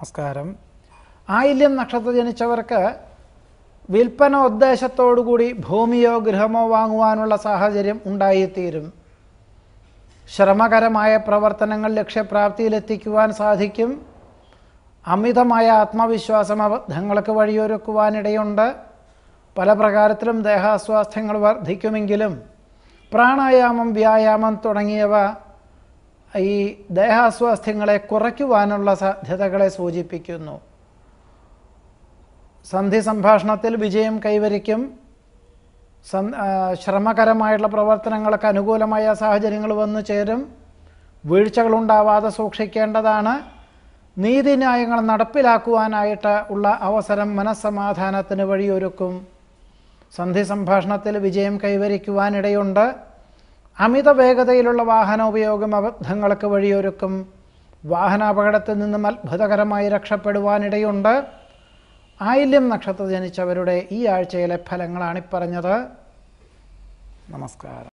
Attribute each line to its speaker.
Speaker 1: നമസ്കാരം ആയില്യം നക്ഷത്രം ജനിച്ചവർക്ക് വിൽപ്പന ഉദ്ദേശത്തോടുകൂടി ഭൂമിയോ ഗൃഹമോ വാങ്ങുവാനുള്ള സാഹചര്യം ഉണ്ടായിത്തീരും ശ്രമകരമായ പ്രവർത്തനങ്ങൾ ലക്ഷ്യപ്രാപ്തിയിലെത്തിക്കുവാൻ സാധിക്കും അമിതമായ ആത്മവിശ്വാസം അബദ്ധങ്ങൾക്ക് വഴിയൊരുക്കുവാനിടയുണ്ട് പല പ്രകാരത്തിലും ദേഹാസ്വാസ്ഥ്യങ്ങൾ വർദ്ധിക്കുമെങ്കിലും പ്രാണായാമം വ്യായാമം തുടങ്ങിയവ ഈ ദേഹാസ്വാസ്ഥ്യങ്ങളെ കുറയ്ക്കുവാനുള്ള സാധ്യതകളെ സൂചിപ്പിക്കുന്നു സന്ധി സംഭാഷണത്തിൽ വിജയം കൈവരിക്കും ശ്രമകരമായിട്ടുള്ള പ്രവർത്തനങ്ങൾക്ക് അനുകൂലമായ സാഹചര്യങ്ങൾ വന്നു ചേരും വീഴ്ചകളുണ്ടാവാതെ സൂക്ഷിക്കേണ്ടതാണ് നീതിന്യായങ്ങൾ നടപ്പിലാക്കുവാനായിട്ട് ഉള്ള അവസരം മനസ്സമാധാനത്തിന് വഴിയൊരുക്കും സന്ധി സംഭാഷണത്തിൽ വിജയം കൈവരിക്കുവാനിടയുണ്ട് അമിത വേഗതയിലുള്ള വാഹനോപയോഗം അബദ്ധങ്ങൾക്ക് വഴിയൊരുക്കും വാഹനാപകടത്തിൽ നിന്നും അത്ഭുതകരമായി രക്ഷപ്പെടുവാനിടയുണ്ട് ആയില്യം നക്ഷത്ര ജനിച്ചവരുടെ ഈ ആഴ്ചയിലെ ഫലങ്ങളാണിപ്പറഞ്ഞത് നമസ്കാരം